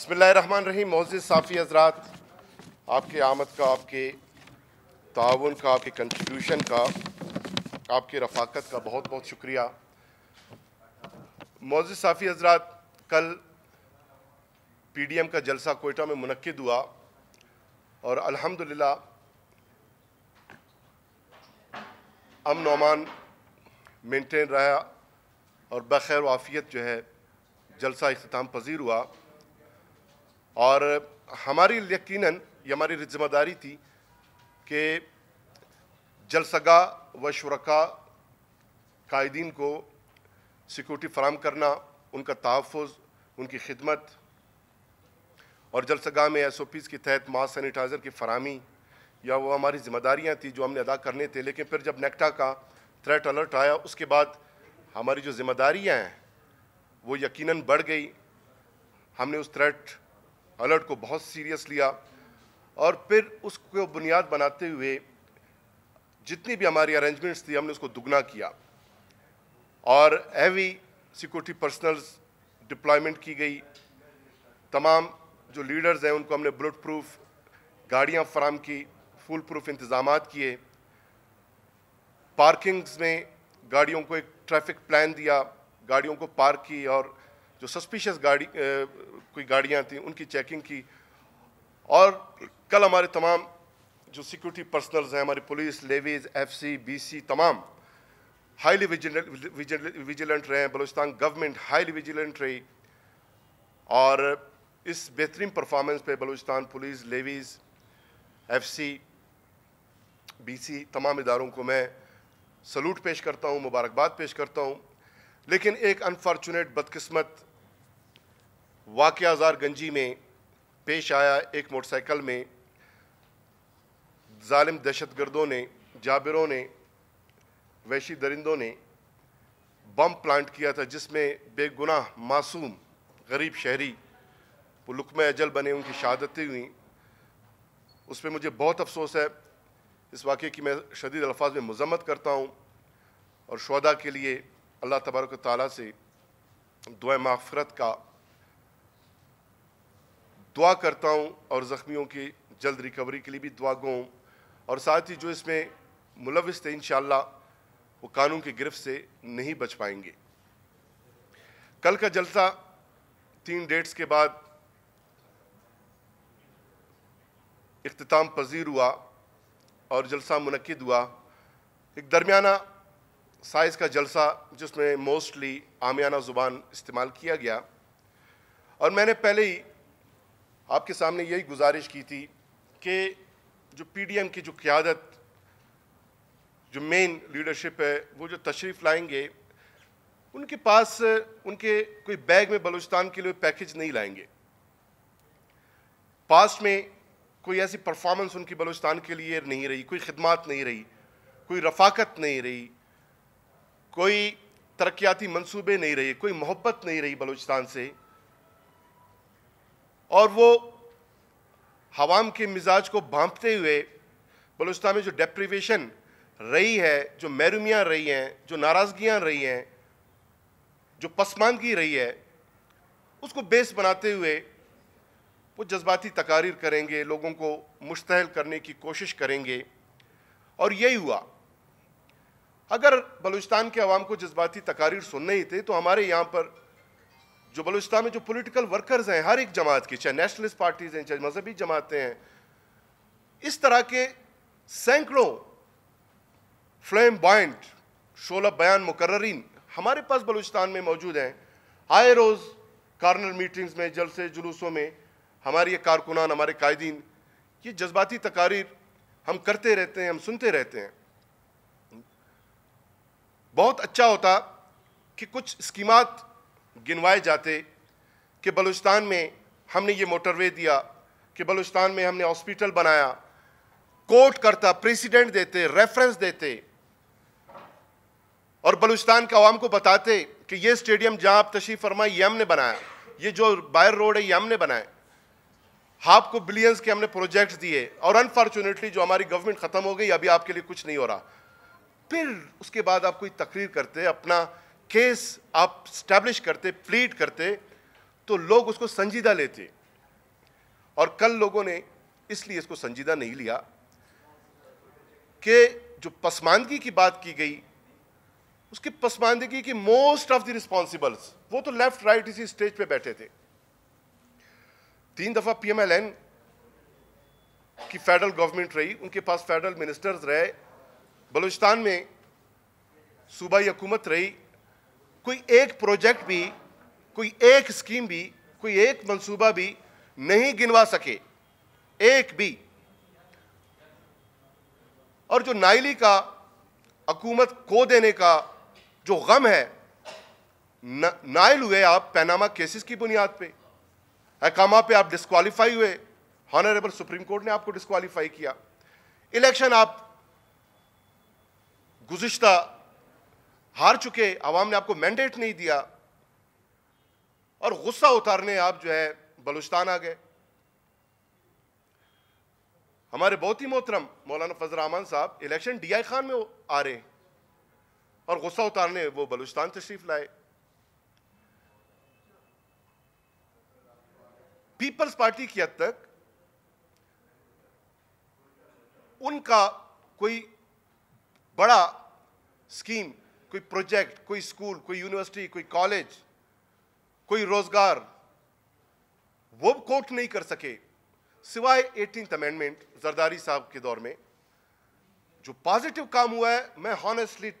रही मोजिद साफ़ी हजरात आपके आमद का आपके ताउन का आपके कंट्रीब्यूशन का आपके रफाकत का बहुत बहुत शुक्रिया मोज़ साफ़ी हजरात कल पी डी एम का जलसा कोयटा में मनद हुआ और अल्हम्दुलिल्लाह अमन अमान मेंटेन रहा और बखैर वाफ़ियत जो है जलसा अख्ताम पजीर हुआ और हमारी यकीनन ये हमारी जिम्मेदारी थी कि जलसगा व शुरा कायदीन को सिक्योरिटी फराम करना उनका तहफ़ उनकी खिदमत और जलसगा में एस ओ पीज़ के तहत मास्क सैनिटाइज़र की फरहमी या वो हमारी जिम्मेदारियाँ थी जो हमने अदा करने थे लेकिन फिर जब नेक्टा का थ्रेट अलर्ट आया उसके बाद हमारी जो जिम्मेदारियाँ हैं वो यकीनन बढ़ गई हमने उस थ्रेट अलर्ट को बहुत सीरियस लिया और फिर उसको बुनियाद बनाते हुए जितनी भी हमारी अरेंजमेंट्स थी हमने उसको दुगना किया और हैवी सिक्योरिटी पर्सनल्स डिप्लॉयमेंट की गई तमाम जो लीडर्स हैं उनको हमने बुलेट प्रूफ गाड़ियाँ फराम की फुल प्रूफ इंतजाम किए पार्किंग्स में गाड़ियों को एक ट्रैफिक प्लान दिया गाड़ियों को पार्क की और जो सस्पिशियस गाड़ी कोई गाड़ियाँ थी उनकी चेकिंग की और कल हमारे तमाम जो सिक्योरिटी पर्सनल्स हैं हमारी पुलिस लेवीज एफसी बीसी तमाम हाईली विजिलेंट रहे हैं बलूचिस्तान गवर्नमेंट हाईली विजिलेंट रही और इस बेहतरीन परफॉर्मेंस पे Balochistan police levies FC BC तमाम इदारों को मैं सलूट पेश करता हूँ मुबारकबाद पेश करता हूँ लेकिन एक अनफॉर्चुनेट बदकस्मत वाक़ गंजी में पेश आया एक मोटरसाइकिल में ालिम दहशत गर्दों ने जाबिरों ने वैशी दरिंदों ने बम प्लांट किया था जिसमें बेगुनाह मासूम गरीब शहरी वो लुकम अजल बने उनकी शहादतें हुई उस पर मुझे बहुत अफसोस है इस वाक़े की मैं शदीद अल्फाज में मजम्मत करता हूँ और शदा के लिए अल्लाह तबारक ताली से दुआ माफ़रत का दुआ करता हूँ और ज़ख्मियों की जल्द रिकवरी के लिए भी दुआ गो और साथ ही जो इसमें मुलविस थे इन वो कानून की गिरफ्त से नहीं बच पाएंगे कल का जलसा तीन डेट्स के बाद अख्ताम पजीर हुआ और जलसा मनद हुआ एक दरमियाना साइज़ का जलसा जिसमें मोस्टली आमियाना ज़ुबान इस्तेमाल किया गया और मैंने पहले ही आपके सामने यही गुजारिश की थी कि जो पीडीएम की जो क्यादत जो मेन लीडरशिप है वो जो तशरीफ़ लाएंगे उनके पास उनके कोई बैग में बलूचिस्तान के लिए पैकेज नहीं लाएंगे पास्ट में कोई ऐसी परफॉर्मेंस उनकी बलूचिस्तान के लिए नहीं रही कोई खिदमत नहीं रही कोई रफाकत नहीं रही कोई तरक्याती मंसूबे नहीं रहे कोई मोहब्बत नहीं रही बलूचिस्तान से और वो हवाम के मिजाज को भांपते हुए बलोचिस्तान में जो डेप्रीवेशन रही है जो महरूमियाँ रही हैं जो नाराज़गियाँ रही हैं जो पसमानगी रही है उसको बेस बनाते हुए वो जज्बाती तकारीर करेंगे लोगों को मुश्तहल करने की कोशिश करेंगे और यही हुआ अगर बलूचिस्तान के अवाम को जज्बाती तकारीर सुनने ही थे तो हमारे यहाँ पर जो बलूचिस्तान में जो पॉलिटिकल वर्कर्स हैं हर एक जमात के चाहे नेशनलिस्ट पार्टीज हैं चाहे मजहबी जमातें हैं इस तरह के सैकड़ों फ्लेम बाइंड शोला बयान मुकर्रीन हमारे पास बलूचिस्तान में मौजूद हैं आए रोज़ कार्नर मीटिंग्स में जलसे जुलूसों में हमारे ये कारकुनान हमारे कायदीन ये जज्बाती तकारीर हम करते रहते हैं हम सुनते रहते हैं बहुत अच्छा होता कि कुछ स्कीमात गिनवाए जाते कि बलूचिस्तान में हमने ये मोटरवे दिया कि बलूचिस्तान में हमने हॉस्पिटल बनाया कोर्ट करता प्रेसिडेंट देते रेफरेंस देते और बलूचिस्तान के आवाम को बताते कि ये स्टेडियम जहां आप तशीफ फरमाए ये हमने बनाया ये जो बायर रोड है ये हमने बनाए हाफ को बिलियंस के हमने प्रोजेक्ट दिए और अनफॉर्चुनेटली जो हमारी गवर्नमेंट ख़त्म हो गई अभी आपके लिए कुछ नहीं हो रहा फिर उसके बाद आप कोई तकरीर करते अपना केस आप स्टैब्लिश करते प्लीड करते तो लोग उसको संजीदा लेते और कल लोगों ने इसलिए इसको संजीदा नहीं लिया कि जो पसमानदगी की बात की गई उसकी पसमानदगी की मोस्ट ऑफ द रिस्पॉन्सिबल्स वो तो लेफ्ट राइट इसी स्टेज पे बैठे थे तीन दफ़ा पीएमएलएन की फेडरल गवर्नमेंट रही उनके पास फेडरल मिनिस्टर्स रहे बलूचिस्तान में सूबाई हुकूमत रही कोई एक प्रोजेक्ट भी कोई एक स्कीम भी कोई एक मंसूबा भी नहीं गिनवा सके एक भी और जो नाइली का हकूमत को देने का जो गम है न, नायल हुए आप पैनामा केसेस की बुनियाद पे अहकाम पे आप डिस्कालीफाई हुए हॉनरेबल सुप्रीम कोर्ट ने आपको डिस्कालीफाई किया इलेक्शन आप गुज्त हार चुके आवाम ने आपको मैंडेट नहीं दिया और गुस्सा उतारने आप जो है बलूचिस्तान आ गए हमारे बहुत ही मोहतरम मौलाना फजल रहमान साहब इलेक्शन डी आई खान में आ रहे और गुस्सा उतारने वो बलूचिस्तान तशरीफ लाए पीपल्स पार्टी की हद तक उनका कोई बड़ा स्कीम कोई प्रोजेक्ट कोई स्कूल कोई यूनिवर्सिटी कोई कॉलेज कोई रोजगार वो कोर्ट नहीं कर सके सिवाय एटीन अमेंडमेंट जरदारी साहब के दौर में जो पॉजिटिव काम हुआ है मैं हॉनेस्टली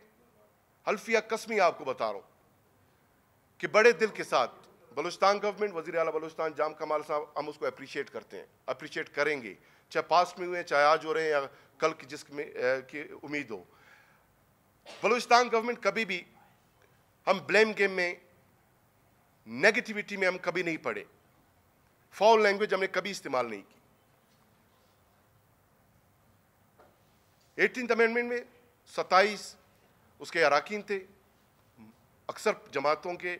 हल्फिया कसमी आपको बता रहा हूं कि बड़े दिल के साथ बलूचिस्तान गवर्नमेंट वजीर अला बलूचिस्तान जाम कमाल साहब हम उसको अप्रिशिएट करते हैं अप्रिशिएट करेंगे चाहे पास्ट में हुए चाहे आज हो रहे हैं या कल की जिसमें की उम्मीद हो बलूचिस्तान गवर्नमेंट कभी भी हम ब्लेम गेम में नेगेटिविटी में हम कभी नहीं पड़े फॉल लैंग्वेज हमने कभी इस्तेमाल नहीं की एटीन अमेंडमेंट में सत्ताईस उसके अराकीन थे अक्सर जमातों के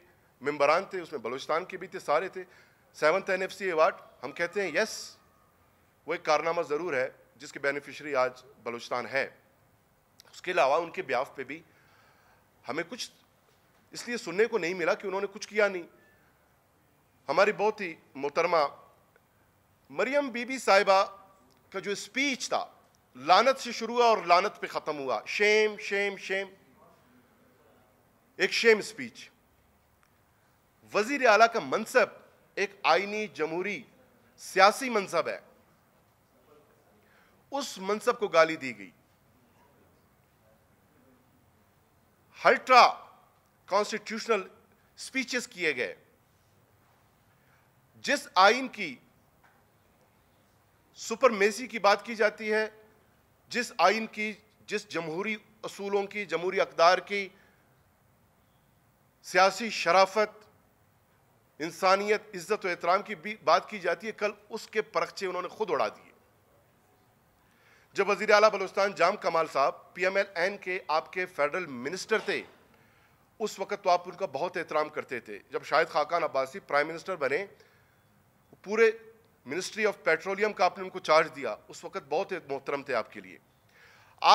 मेम्बरान थे उसमें बलूचिस्तान के भी थे सारे थे seventh N F C award हम कहते हैं यस वो एक कारनामा ज़रूर है जिसके बेनिफिशरी आज बलूचिस्तान है उसके अलावा उनके ब्याह पे भी हमें कुछ इसलिए सुनने को नहीं मिला कि उन्होंने कुछ किया नहीं हमारी बहुत ही मोहतरमा मरियम बीबी साहिबा का जो स्पीच था लानत से शुरू हुआ और लानत पे ख़त्म हुआ शेम शेम शेम एक शेम स्पीच वजीर आला का मनसब एक आईनी जमहूरी सियासी मनसब है उस मनसब को गाली दी गई अल्ट्रा कॉन्स्टिट्यूशनल स्पीचेस किए गए जिस आइन की सुपर मेसी की बात की जाती है जिस आइन की जिस जमहूरी असूलों की जमहूरी अकदार की सियासी शराफत इंसानियत इज्जत और एहतराम की भी बात की जाती है कल उसके परखचे उन्होंने खुद उड़ा दिए जब वजीर अला बलोस्तान जाम कमाल साहब पी एम एल एन के आपके फेडरल मिनिस्टर थे उस वक्त तो आप उनका बहुत एहतराम करते थे जब शाहिद खाकान अब्बासी प्राइम मिनिस्टर बने पूरे मिनिस्ट्री ऑफ पेट्रोलियम का आपने उनको चार्ज दिया उस वक्त बहुत मोहतरम थे आपके लिए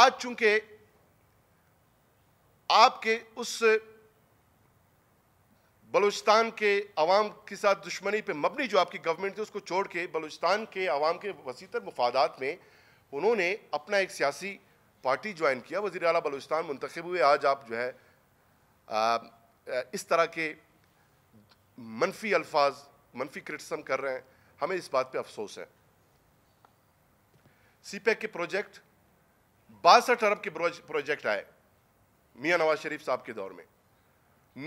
आज चूंकि आपके उस बलूचिस्तान के अवाम के साथ दुश्मनी पे मबनी जो आपकी गवर्नमेंट थी उसको छोड़ के बलूचिस्तान के अवाम के वसीतर मफादात में उन्होंने अपना एक सियासी पार्टी ज्वाइन किया वज़ी अला बलूचिस्तान मंतखब हुए आज आप जो है आ, इस तरह के मनफी अल्फाज मनफी क्रिटिसम कर रहे हैं हमें इस बात पे अफसोस है सी e के प्रोजेक्ट बासठ अरब के प्रोजेक्ट आए मियाँ नवाज शरीफ साहब के दौर में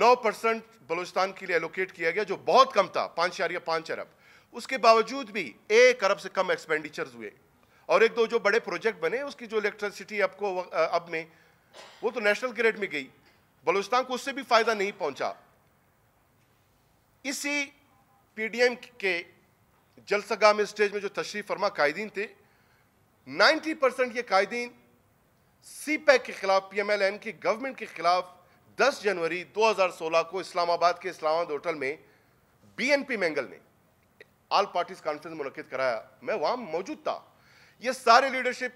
नौ परसेंट बलोचिस्तान के लिए एलोकेट किया गया जो बहुत कम था पाँच या पाँच अरब उसके बावजूद भी एक अरब से कम एक्सपेंडिचर्स हुए और एक दो जो बड़े प्रोजेक्ट बने उसकी जो इलेक्ट्रिसिटी आपको अब में वो तो नेशनल ग्रेड में गई बलूचिस्तान को उससे भी फायदा नहीं पहुंचा इसी पीडीएम के जलसगा में स्टेज में जो तशरीफ फरमा कायदीन थे 90 परसेंट ये कायदीन सी पैक e के खिलाफ पीएमएलएन की गवर्नमेंट के खिलाफ 10 जनवरी 2016 को इस्लामाबाद के इस्लामाबाद होटल में बीएनपी मैंगल ने आल पार्टीज कॉन्फ्रेंस मुनद कराया मैं वहां मौजूद था ये सारे लीडरशिप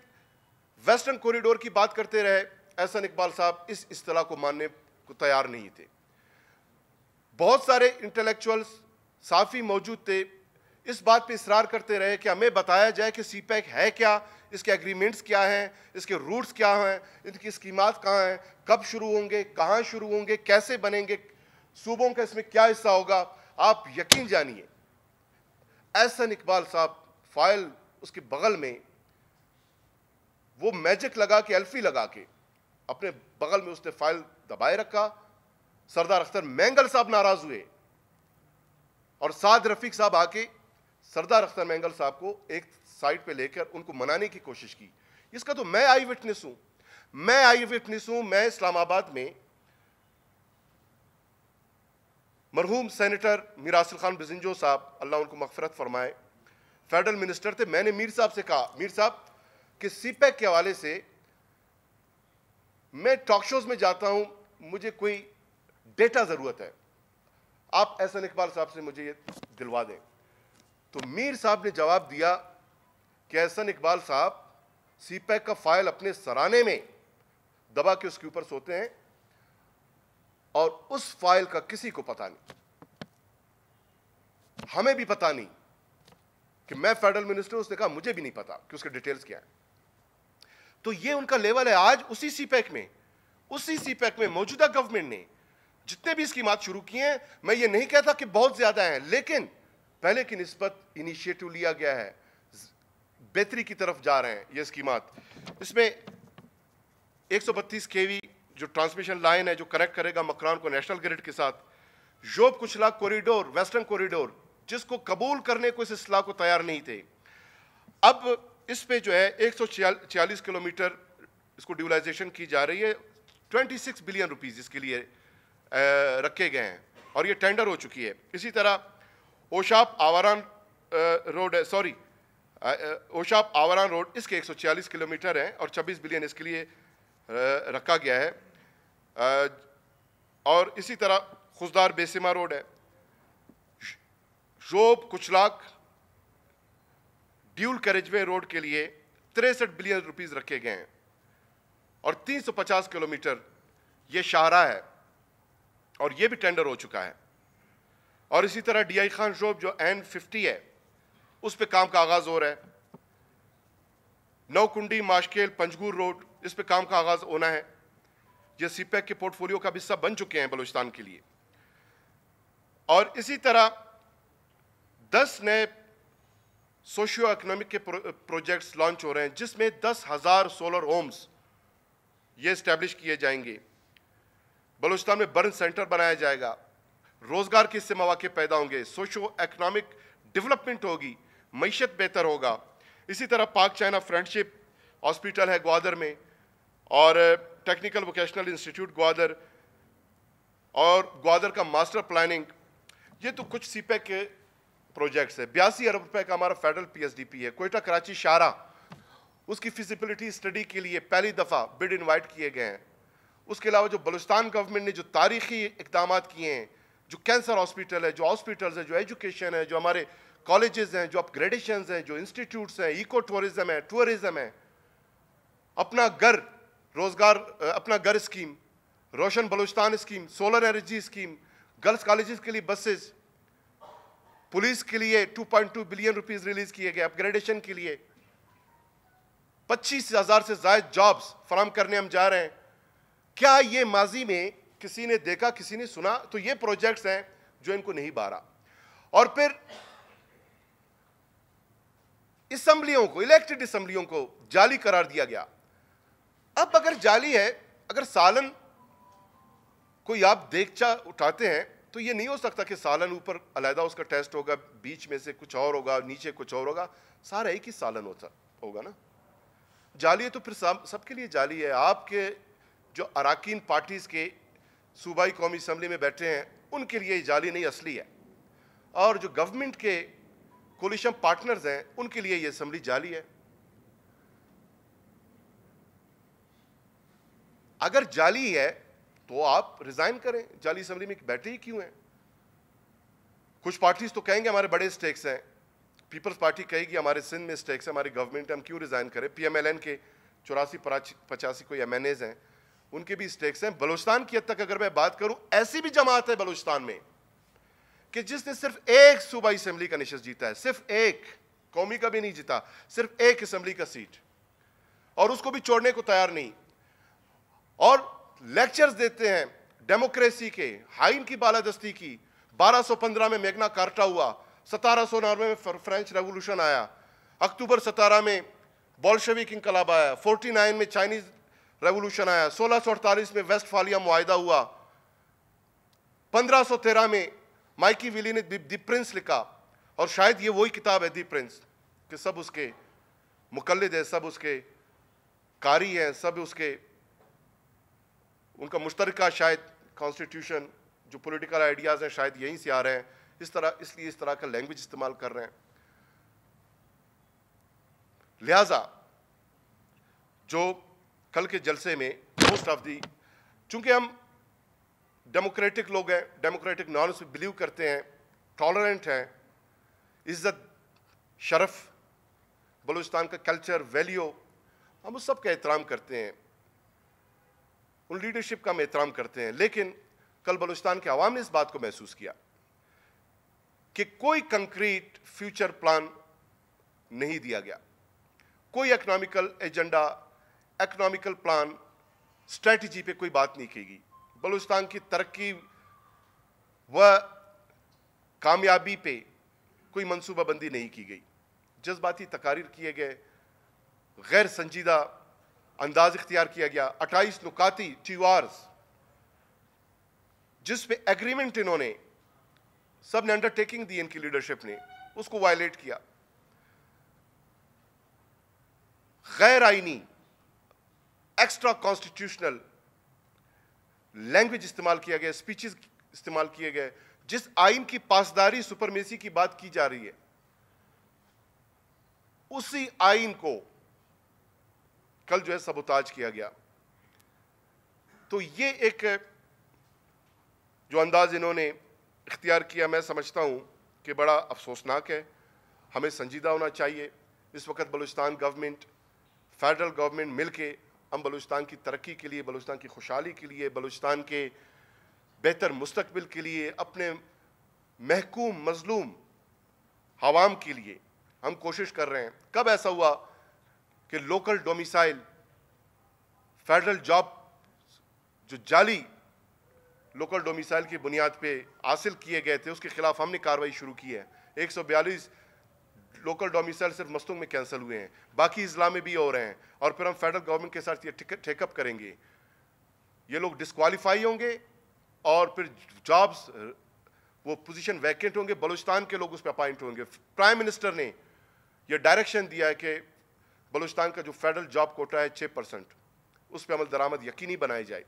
वेस्टर्न कॉरिडोर की बात करते रहे एहसन इकबाल साहब इस असलाह को मानने को तैयार नहीं थे बहुत सारे इंटेलेक्चुअल्स साफ़ी मौजूद थे इस बात पे इसरार करते रहे कि हमें बताया जाए कि सी पैक है क्या इसके एग्रीमेंट्स क्या हैं इसके रूट्स क्या हैं इनकी स्कीमात कहाँ हैं कब शुरू होंगे कहाँ शुरू होंगे कैसे बनेंगे सूबों का इसमें क्या हिस्सा होगा आप यकीन जानिए एहसन इकबाल साहब फाइल उसके बगल में वो मैजिक लगा के एल्फी लगा के अपने बगल में उसने फाइल दबाए रखा सरदार अख्तर मैंगल साहब नाराज हुए और साद रफीक साहब आके सरदार अख्तर मैंगल साहब को एक साइड पे लेकर उनको मनाने की कोशिश की इसका तो मैं आई विटनेस हूं मैं आई विटनेस हूं मैं इस्लामाबाद में मरहूम सेनेटर मीरासल खान बिजिंजो साहब अल्लाह उनको मफफरत फरमाए फेडरल मिनिस्टर थे मैंने मीर साहब से कहा मीर साहब कि सीपैक e के हवाले से मैं टॉक शोज में जाता हूं मुझे कोई डेटा ज़रूरत है आप एहसन इकबाल साहब से मुझे ये दिलवा दें तो मीर साहब ने जवाब दिया कि एहसन इकबाल साहब सीपैक e का फाइल अपने सराने में दबा के उसके ऊपर सोते हैं और उस फाइल का किसी को पता नहीं हमें भी पता नहीं कि मैं फेडरल मिनिस्टर उसने कहा मुझे भी नहीं पता कि उसके डिटेल्स क्या है तो ये उनका लेवल है आज उसी सीपैक e में उसी सीपैक e में मौजूदा गवर्नमेंट ने जितने भी बात शुरू किए हैं मैं ये नहीं कहता कि बहुत ज़्यादा है लेकिन पहले की नस्बत इनिशिएटिव लिया गया है बेहतरी की तरफ जा रहे हैं ये स्कीमात इसमें 132 केवी जो ट्रांसमिशन लाइन है जो कनेक्ट करेगा मकरान को नेशनल ग्रिड के साथ योब कुचला कॉरिडोर वेस्टर्न कॉरिडोर जिसको कबूल करने को इस इसलाह को तैयार नहीं थे अब इस पे जो है एक किलोमीटर इसको ड्यूलाइजेशन की जा रही है 26 बिलियन रुपीस इसके लिए रखे गए हैं और ये टेंडर हो चुकी है इसी तरह ओशाप आवारान रोड है सॉरी ओशाप आवारान रोड इसके 146 किलोमीटर हैं और 26 बिलियन इसके लिए रखा गया है और इसी तरह खुशदार बेसिमा रोड है शोभ कुचलाक ड्यूल कैरेजवे रोड के लिए तिरसठ बिलियन रुपीज रखे गए हैं और 350 किलोमीटर यह शाहरा है और यह भी टेंडर हो चुका है और इसी तरह डी आई खान शोब जो एन फिफ्टी है उस पर काम का आगाज़ हो रहा है नौकुंडी माशकेल पंजगूर रोड इस पर काम का आगाज़ होना है ये सी पैक के पोर्टफोलियो का हिस्सा बन चुके हैं बलूचिस्तान के लिए और इसी तरह दस नए सोशियो इकोनॉमिक के प्रोजेक्ट्स लॉन्च हो रहे हैं जिसमें दस हज़ार सोलर होम्स ये इस्टेब्लिश किए जाएंगे बलूचिस्तान में बर्न सेंटर बनाया जाएगा रोज़गार के इससे मौाक़े पैदा होंगे सोशो एकनॉमिक डेवलपमेंट होगी मीशत बेहतर होगा इसी तरह पाक चाइना फ्रेंडशिप हॉस्पिटल है ग्वादर में और टेक्निकल वोकेशनल इंस्टीट्यूट ग्वादर और ग्वादर का मास्टर प्लानिंग ये तो कुछ सीपैक प्रोजेक्ट्स है बयासी अरब रुपए का हमारा फेडरल पीएसडीपी है कोयटा कराची शारा उसकी फिजिबिलिटी स्टडी के लिए पहली दफ़ा बिड इनवाइट किए गए हैं उसके अलावा जो बलुस्तान गवर्नमेंट ने जो तारीखी इकदाम किए हैं जो कैंसर हॉस्पिटल है जो हॉस्पिटल्स है जो एजुकेशन है जो हमारे कॉलेजेस हैं जो अपग्रेडेशन हैं जो इंस्टीट्यूट्स हैं इको टूरिज्म है टूरिज्म है अपना घर रोज़गार अपना घर स्कीम रोशन Balochistan scheme solar energy scheme girls college के लिए बसेज़ पुलिस के लिए 2.2 बिलियन रुपीस रिलीज किए गए अपग्रेडेशन के लिए पच्चीस हजार से जायद जॉब्स फराम करने हम जा रहे हैं क्या ये माजी में किसी ने देखा किसी ने सुना तो ये प्रोजेक्ट्स हैं जो इनको नहीं बारा और फिर इसम्बलियों को इलेक्टेड इसम्बलियों को जाली करार दिया गया अब अगर जाली है अगर सालन कोई आप देखचा उठाते हैं तो ये नहीं हो सकता कि सालन ऊपर अलहदा उसका टेस्ट होगा बीच में से कुछ और होगा नीचे कुछ और होगा सारा एक ही सालन होता होगा ना जाली है तो फिर सबके लिए जाली है आपके जो अरकान पार्टीज़ के सूबाई कौमी असम्बली में बैठे हैं उनके लिए ये जाली नहीं असली है और जो गवर्नमेंट के कोलिशन पार्टनर्स हैं उनके लिए ये असम्बली जाली है अगर जाली है तो आप रिजाइन करें जाली असम्बली में बैठे ही क्यों हैं कुछ पार्टीज तो कहेंगे हमारे बड़े स्टेक्स हैं पीपल्स पार्टी कहेगी हमारे सिंध में स्टेक्स है हमारी गवर्नमेंट हम क्यों रिज़ाइन करें पीएमएलएन के चौरासी पचासी कोई एम हैं उनके भी स्टेक्स हैं बलूचिस्तान की हद तक अगर मैं बात करूं ऐसी भी जमात है बलूचिस्तान में कि जिसने सिर्फ एक सूबाई असेंबली का निशस्त जीता है सिर्फ एक कौमी का भी नहीं जीता सिर्फ एक असेंबली का सीट और उसको भी छोड़ने को तैयार नहीं और लेक्चर्स देते हैं डेमोक्रेसी के हाइन की बालादस्ती की 1215 में मेघना कार्टा हुआ सतारह सौ में फ्रेंच रेवोल्यूशन आया अक्टूबर सतारह में बॉल्शविक इंकलाब आया 49 में चाइनीज़ रेवोल्यूशन आया अड़तालीस में वेस्ट फालिया मुहिदा हुआ 1513 में माइकी विली ने दी प्रिंस लिखा और शायद ये वही किताब है दी प्रिंस कि सब उसके मुकलद है सब उसके कारी हैं सब उसके उनका मुश्तरका शायद कॉन्स्टिट्यूशन जो पॉलिटिकल आइडियाज़ हैं शायद यहीं से आ रहे हैं इस तरह इसलिए इस तरह का लैंग्वेज इस्तेमाल कर रहे हैं लिहाजा जो कल के जलसे में मोस्ट ऑफ दी चूँकि हम डेमोक्रेटिक लोग हैं डेमोक्रेटिक नॉर्म्स में बिलीव करते हैं टॉलरेंट हैं इज़्ज़त शरफ़ बलूचिस्तान का कल्चर वैल्यू हम उस सब का एहतराम करते हैं उन लीडरशिप का हम एहतराम करते हैं लेकिन कल बलूचिस्तान के आवाम ने इस बात को महसूस किया कि कोई कंक्रीट फ्यूचर प्लान नहीं दिया गया कोई economical agenda economical plan strategy पे कोई बात नहीं की गई बलूचिस्तान की तरक्की व कामयाबी पे कोई मनसूबाबंदी नहीं की गई जज्बाती तकारीर किए गए गैर संजीदा अंदाज इख्तियार किया गया अट्ठाईस नुकाती टीवार्स जिस पे एग्रीमेंट इन्होंने सब ने अंडरटेकिंग दी इनकी लीडरशिप ने उसको वायलेट किया गैर आइनी एक्स्ट्रा कॉन्स्टिट्यूशनल लैंग्वेज इस्तेमाल किया गया स्पीचेस इस्तेमाल किए गए जिस आइन की पासदारी सुपरमेसी की बात की जा रही है उसी आइन को कल जो है सबोताज किया गया तो ये एक जो अंदाज इन्होंने इख्तियार किया मैं समझता हूँ कि बड़ा अफसोसनाक है हमें संजीदा होना चाहिए इस वक्त बलूचिस्तान गवर्नमेंट फेडरल गवर्नमेंट मिल के हम बलूचिस्तान की तरक्की के लिए बलूचिस्तान की खुशहाली के लिए बलूचिस्तान के बेहतर मुस्तबिल के लिए अपने महकूम मजलूम हवाम के लिए हम कोशिश कर रहे हैं कब ऐसा हुआ कि लोकल डोमिसाइल फेडरल जॉब जो जाली लोकल डोमिसाइल की बुनियाद पे हासिल किए गए थे उसके खिलाफ हमने कार्रवाई शुरू की है 142 लोकल डोमिसाइल सिर्फ मस्तों में कैंसिल हुए हैं बाकी इजला में भी हो रहे हैं और फिर हम फेडरल गवर्नमेंट के साथ ये टेकअप करेंगे ये लोग डिसक्वालीफाई होंगे और फिर जॉब्स वो पोजीशन वैकेंट होंगे बलूचिस्तान के लोग उस पर अपॉइंट होंगे प्राइम मिनिस्टर ने ये डायरेक्शन दिया है कि बलूचिस्तान का जो फेडरल जॉब कोटा है छः परसेंट उस पर अमल दरामद यकीनी बनाई जाए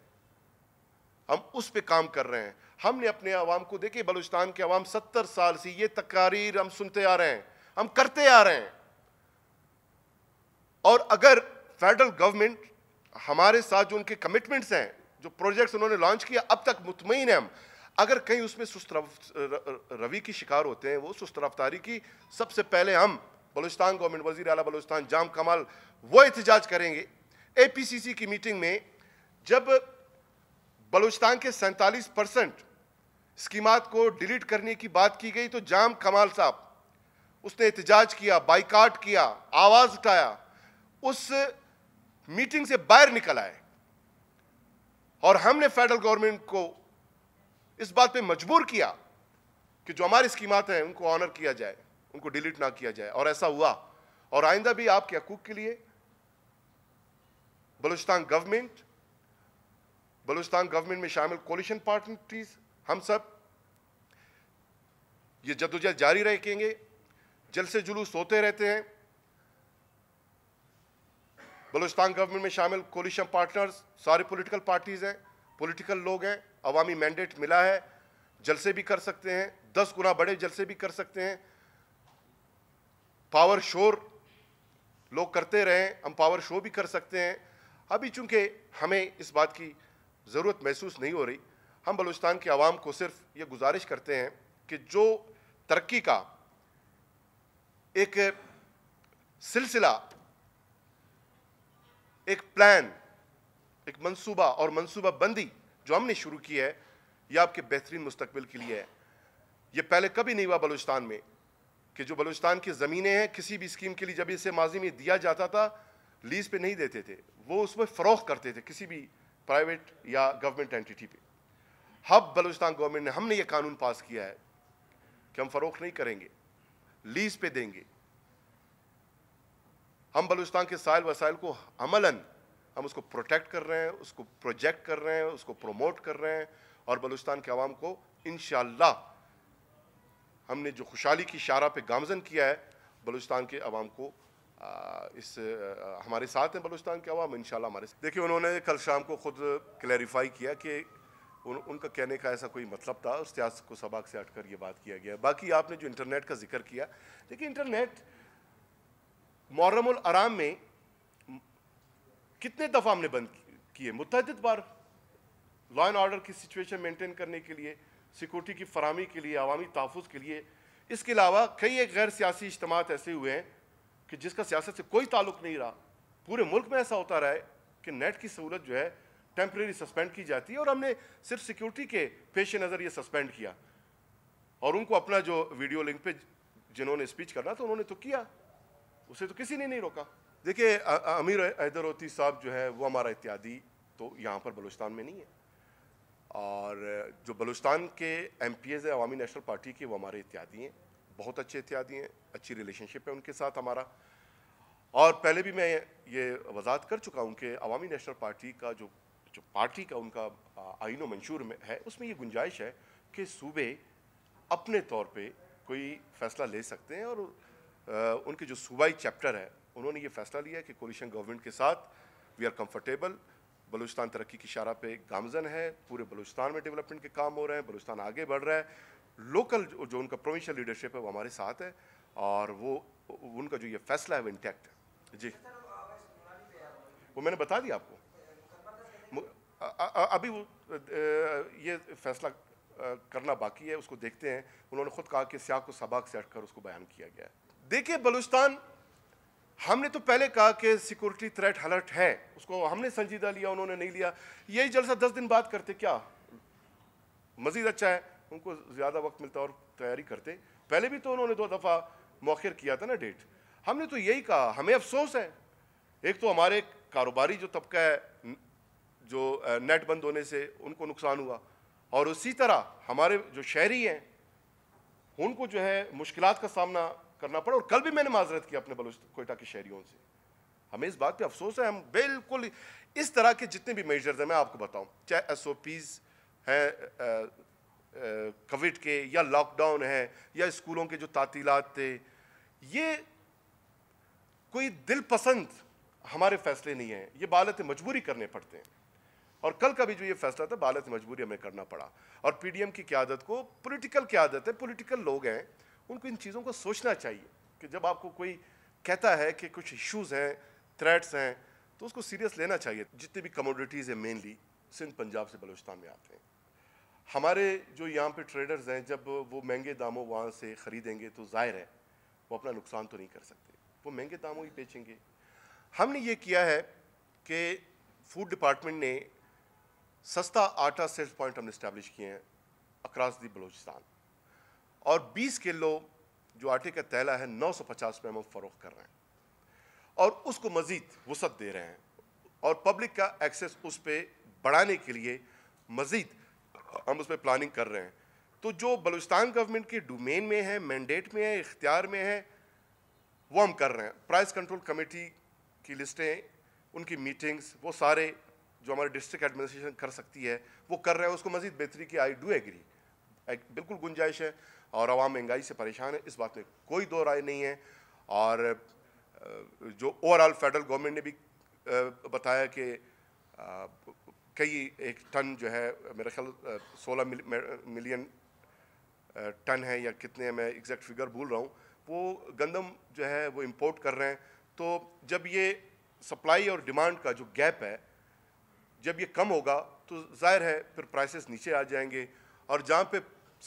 हम उस पर काम कर रहे हैं हमने अपने आवाम को देखिए बलूचिस्तान के अवाम सत्तर साल से ये तकारीर हम सुनते आ रहे हैं हम करते आ रहे हैं और अगर फेडरल गवर्नमेंट हमारे साथ जो उनके कमिटमेंट्स हैं जो प्रोजेक्ट्स उन्होंने लॉन्च किया अब तक मुतमिन है हम अगर कहीं उसमें सुस्त रवि की शिकार होते हैं वो सुस्त रफ्तारी की सबसे पहले हम बलूचिस्तान गवर्नमेंट वजीर अला बलूचिस्तान जाम कमाल वो एहतजाज करेंगे ए की मीटिंग में जब बलूचिस्तान के सैंतालीस परसेंट स्कीमात को डिलीट करने की बात की गई तो जाम कमाल साहब उसने एहतजाज किया बाइकाट किया आवाज़ उठाया उस मीटिंग से बाहर निकल आए और हमने फेडरल गवर्नमेंट को इस बात पे मजबूर किया कि जो हमारी स्कीमात हैं उनको ऑनर किया जाए उनको डिलीट ना किया जाए और ऐसा हुआ और आइंदा भी आपके हकूक के लिए बलुचस्तान गवर्नमेंट बलूचिस्तान गवर्नमेंट में शामिल कोलिशन पार्टीज हम सब ये जदोजहद जारी रखेंगे जलसे जुलूस होते रहते हैं बलूचिस्तान गवर्नमेंट में शामिल कोलिशन पार्टनर्स सारे पॉलिटिकल पार्टीज़ हैं पॉलिटिकल लोग हैं अवामी मैंडेट मिला है जलसे भी कर सकते हैं दस गुना बड़े जलसे भी कर सकते हैं पावर शोर लोग करते रहें हम पावर शो भी कर सकते हैं अभी चूंकि हमें इस बात की ज़रूरत महसूस नहीं हो रही हम बलूचिस्तान के आवाम को सिर्फ ये गुजारिश करते हैं कि जो तरक्की का एक सिलसिला एक प्लान एक मंसूबा और मंसूबा बंदी जो हमने शुरू की है यह आपके बेहतरीन मुस्तबिल के लिए है ये पहले कभी नहीं हुआ बलूचिस्तान में कि जो बलूचिस्तान की ज़मीनें हैं किसी भी स्कीम के लिए जब इसे माजी में दिया जाता था लीज पे नहीं देते थे वो उसमें फ़रोख करते थे किसी भी प्राइवेट या गवर्नमेंट एंटिटी पे हब बलूचिस्तान गवर्नमेंट ने हमने ये कानून पास किया है कि हम फ़रोख नहीं करेंगे लीज पे देंगे हम बलूचिस्तान के साइल वसाइल को अमलन हम उसको प्रोटेक्ट कर रहे हैं उसको प्रोजेक्ट कर रहे हैं उसको प्रोमोट कर रहे हैं और बलूचिस्तान के आवाम को इन हमने जो खुशहाली की शारा पे गामजन किया है बलूचिस्तान के अवाम को आ, इस आ, हमारे साथ हैं बलूचिस्तान के अवाम इन हमारे देखिए उन्होंने कल शाम को ख़ुद क्लैरिफाई किया कि उन, उनका कहने का ऐसा कोई मतलब था उस त्यास को सबाक से हट कर ये बात किया गया बाकी आपने जो इंटरनेट का जिक्र किया देखिए इंटरनेट मुहर्रम में कितने दफ़ा हमने बंद किए मुतद बार लॉ एंड ऑर्डर की सिचुएशन मेंटेन करने के लिए सिक्योरिटी की फरहमी के लिए अवामी तहफ़ के लिए इसके अलावा कई एक गैर सियासी इज्तम ऐसे हुए हैं कि जिसका सियासत से कोई ताल्लुक नहीं रहा पूरे मुल्क में ऐसा होता रहा है कि नेट की सहूलत जो है टेम्प्रेरी सस्पेंड की जाती है और हमने सिर्फ सिक्योरिटी के पेश नज़र ये सस्पेंड किया और उनको अपना जो वीडियो लिंक पे जिन्होंने स्पीच करना तो उन्होंने तो किया उसे तो किसी ने नहीं रोका देखिए अमीर हैदरोती साहब जो है वो हमारा इत्यादि तो यहाँ पर बलूचिस्तान में नहीं है और जो बलूचिस्तान के एम पी एज़ हैं अवामी नेशनल पार्टी के वो हमारे इत्यादी हैं बहुत अच्छे इत्यादी हैं अच्छी रिलेशनशिप है उनके साथ हमारा और पहले भी मैं ये वजात कर चुका हूँ कि अवामी नेशनल पार्टी का जो जो पार्टी का उनका आइन मंशूर में है उसमें ये गुंजाइश है कि सूबे अपने तौर पे कोई फ़ैसला ले सकते हैं और उनके जो सूबाई चैप्टर है उन्होंने ये फ़ैसला लिया कि कोलिशन गवर्नमेंट के साथ वी आर कंफर्टेबल बलूचिस्तान तरक्की की शारा पे गामजन है पूरे बलूचिस्तान में डेवलपमेंट के काम हो रहे हैं बलूचिस्तान आगे बढ़ रहा है लोकल जो, जो उनका प्रोविंशियल लीडरशिप है वो हमारे साथ है और वो उनका जो ये फैसला है वो इंटैक्ट है जी वो मैंने बता दिया आपको अभी वो ये फैसला करना बाकी है उसको देखते हैं उन्होंने खुद कहा कि स्याह को सबाक से हटकर उसको बयान किया गया है देखिए बलूचिस्तान हमने तो पहले कहा कि सिक्योरिटी थ्रेट अलर्ट है उसको हमने संजीदा लिया उन्होंने नहीं लिया यही जलसा दस दिन बाद करते क्या मज़ीद अच्छा है उनको ज़्यादा वक्त मिलता और तैयारी करते पहले भी तो उन्होंने दो दफ़ा मौखिर किया था ना डेट हमने तो यही कहा हमें अफसोस है एक तो हमारे कारोबारी जो तबका है जो नेट बंद होने से उनको नुकसान हुआ और उसी तरह हमारे जो शहरी हैं उनको जो है मुश्किल का सामना करना पड़ा और कल भी मैंने माजरत की अपने बलोच कोयटा के शहरीों से हमें इस बात पे अफसोस है हम बिल्कुल इस तरह के जितने भी मेजर्स हैं मैं आपको बताऊं चाहे एस ओ पीज़ हैं कोविड के या लॉकडाउन है या स्कूलों के जो तातीलات थे ये कोई दिल पसंद हमारे फैसले नहीं हैं ये बालत मजबूरी करने पड़ते हैं और कल का भी जो ये फैसला था बालत मजबूरी हमें करना पड़ा और पीडीएम की क्यादत को पॉलिटिकल क्यादत है पॉलिटिकल लोग हैं उनको इन चीज़ों को सोचना चाहिए कि जब आपको कोई कहता है कि कुछ इश्यूज़ हैं थ्रेट्स हैं तो उसको सीरियस लेना चाहिए जितने भी कमोडिटीज़ हैं मेनली सिंध पंजाब से बलोचिस्तान में आते हैं हमारे जो यहाँ पे ट्रेडर्स हैं जब वो महंगे दामों वहाँ से ख़रीदेंगे तो ज़ाहिर है वो अपना नुकसान तो नहीं कर सकते वो महंगे दामों ही बेचेंगे हमने ये किया है कि फूड डिपार्टमेंट ने सस्ता आटा सेल्स पॉइंट हमने इस्टेब्लिश किए हैं अक्रॉस दी और 20 किलो जो आटे का तैला है 950 में हम फ़रोख कर रहे हैं और उसको मज़ीद वसत दे रहे हैं और पब्लिक का एक्सेस उस पर बढ़ाने के लिए मज़ीद हम उस पर प्लानिंग कर रहे हैं तो जो बलूचिस्तान गवर्नमेंट के डोमेन में है मैंडेट में है इख्तियार में है वो हम कर रहे हैं प्राइस कंट्रोल कमेटी की लिस्टें उनकी मीटिंग्स वो सारे जो हमारे डिस्ट्रिक्ट एडमिनिस्ट्रेशन कर सकती है वो कर रहे हैं उसको मज़ीद बेहतरी की आई डू एग्री बिल्कुल गुंजाइश है और आवाम महंगाई से परेशान है इस बात में कोई दो राय नहीं है और जो ओवरऑल फेडरल गवर्नमेंट ने भी बताया कि कई एक टन जो है मेरा ख्याल सोलह मिलियन टन है या कितने मैं एग्जैक्ट फिगर भूल रहा हूँ वो गंदम जो है वो इम्पोर्ट कर रहे हैं तो जब ये सप्लाई और डिमांड का जो गैप है जब ये कम होगा तो जाहिर है फिर प्राइसेस नीचे आ जाएंगे और जहाँ पे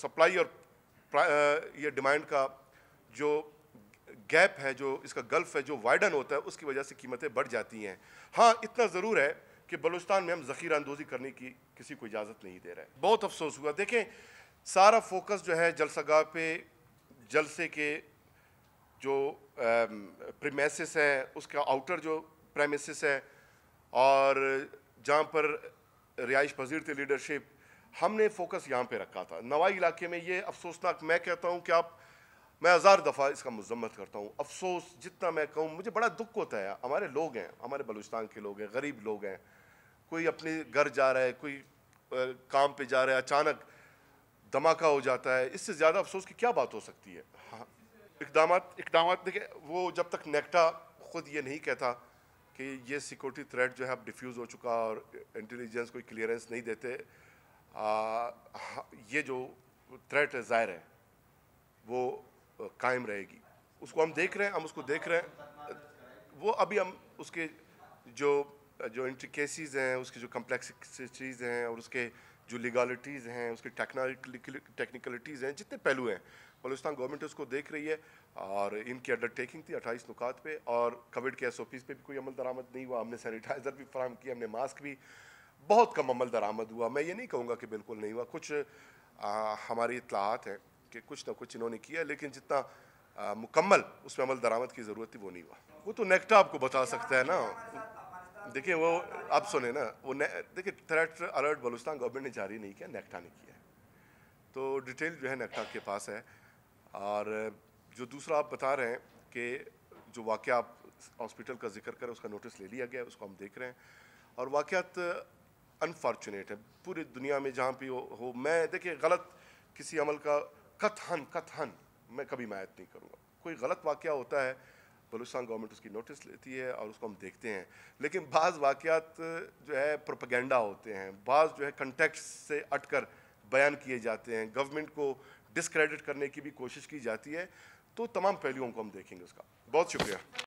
सप्लाई और ये डिमांड का जो गैप है जो इसका गल्फ है जो वाइडन होता है उसकी वजह से कीमतें बढ़ जाती हैं हाँ इतना ज़रूर है कि बलूचिस्तान में हम ज़खीरा अंदोज़ी करने की किसी को इजाज़त नहीं दे रहे बहुत अफसोस हुआ देखें सारा फोकस जो है जलसगा पे जलसे के जो प्रेमेस है उसका आउटर जो प्रेमिस है और जहाँ पर रिहाइश पजीर थे लीडरशिप हमने फोकस यहाँ पे रखा था नवाई इलाके में ये अफसोसनाक मैं कहता हूँ कि आप मैं हज़ार दफ़ा इसका मजम्मत करता हूँ अफसोस जितना मैं कहूँ मुझे बड़ा दुख होता है हमारे लोग हैं हमारे बलूचिस्तान के लोग हैं गरीब लोग हैं कोई अपने घर जा रहा है कोई काम पर जा रहा है अचानक धमाका हो जाता है इससे ज़्यादा अफसोस की क्या बात हो सकती है हाँ इकदाम इकदाम देखे वो जब तक नेक्टा खुद ये नहीं कहता कि ये सिक्योरिटी थ्रेट जो है अब डिफ्यूज़ हो चुका और इंटेलिजेंस कोई क्लियरेंस नहीं देते ये जो थ्रेट ज़ाहिर है वो कायम रहेगी उसको हम देख रहे हैं हम उसको देख रहे हैं वो अभी हम उसके जो जो इंट्रिकेसीज हैं उसकी जो कम्प्लेक्सिटीज़ हैं और उसके जो लीगालिटीज़ हैं उसके टेक्निकलिटीज़ हैं जितने पहलू हैं बलुस्तान गवर्नमेंट उसको देख रही है और इनकी अंडरटेकिंग थी अट्ठाईस नुकात पर और कोविड के एस ओ पीज़ पर भी कोई अमल दरामद नहीं हुआ हमने सैनिटाइज़र भी फराम किया हमने मास्क भी बहुत कम अमल दरामद हुआ मैं ये नहीं कहूँगा कि बिल्कुल नहीं हुआ कुछ आ, हमारी इतलाहत हैं कि कुछ ना कुछ इन्होंने किया लेकिन जितना आ, मुकम्मल उसमें अमल दरामद की ज़रूरत थी वो नहीं हुआ वो तो नेक्टा आपको बता सकता है ना देखिए वो आप सुने ना वो देखिए थ्रेट अलर्ट बलूचिस्तान गवर्नमेंट ने जारी नहीं किया नेक्टा ने किया तो डिटेल जो है नेक्टा के पास है और जो दूसरा आप बता रहे हैं कि जो वाक़ आप हॉस्पिटल का जिक्र करें उसका नोटिस ले लिया गया उसको हम देख रहे हैं और वाक़ात अनफॉर्चुनेट है पूरी दुनिया में जहाँ भी हो, हो मैं देखिए गलत किसी अमल का कथन कथन मैं कभी मायत नहीं करूँगा कोई गलत वाक़ होता है बलूचिस्तान गवर्नमेंट उसकी नोटिस लेती है और उसको हम देखते हैं लेकिन बाज़ वाक़ात जो है प्रोपगेंडा होते हैं बाज़ जो है कंटेक्ट से अट कर बयान किए जाते हैं गवर्नमेंट को डिसक्रेडिट करने की भी कोशिश की जाती है तो तमाम पहलुओं को हम देखेंगे उसका बहुत शुक्रिया